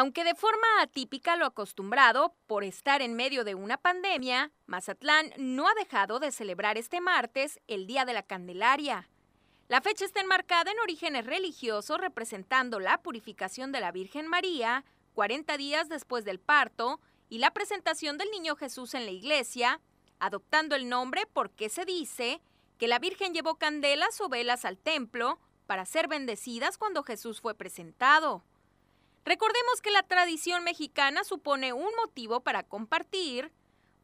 Aunque de forma atípica lo acostumbrado por estar en medio de una pandemia, Mazatlán no ha dejado de celebrar este martes el Día de la Candelaria. La fecha está enmarcada en orígenes religiosos representando la purificación de la Virgen María, 40 días después del parto, y la presentación del Niño Jesús en la iglesia, adoptando el nombre porque se dice que la Virgen llevó candelas o velas al templo para ser bendecidas cuando Jesús fue presentado. Recordemos que la tradición mexicana supone un motivo para compartir,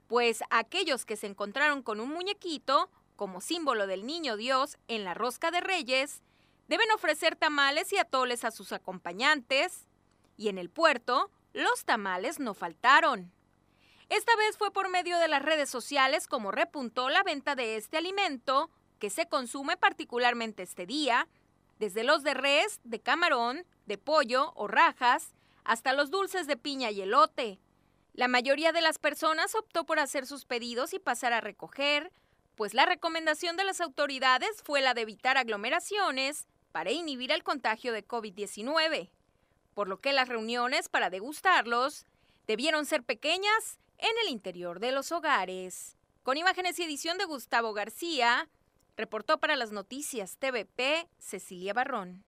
pues aquellos que se encontraron con un muñequito, como símbolo del niño Dios, en la rosca de reyes, deben ofrecer tamales y atoles a sus acompañantes, y en el puerto, los tamales no faltaron. Esta vez fue por medio de las redes sociales como repuntó la venta de este alimento, que se consume particularmente este día, desde los de res, de camarón, de pollo o rajas, hasta los dulces de piña y elote. La mayoría de las personas optó por hacer sus pedidos y pasar a recoger, pues la recomendación de las autoridades fue la de evitar aglomeraciones para inhibir el contagio de COVID-19, por lo que las reuniones para degustarlos debieron ser pequeñas en el interior de los hogares. Con imágenes y edición de Gustavo García, Reportó para las noticias TVP Cecilia Barrón.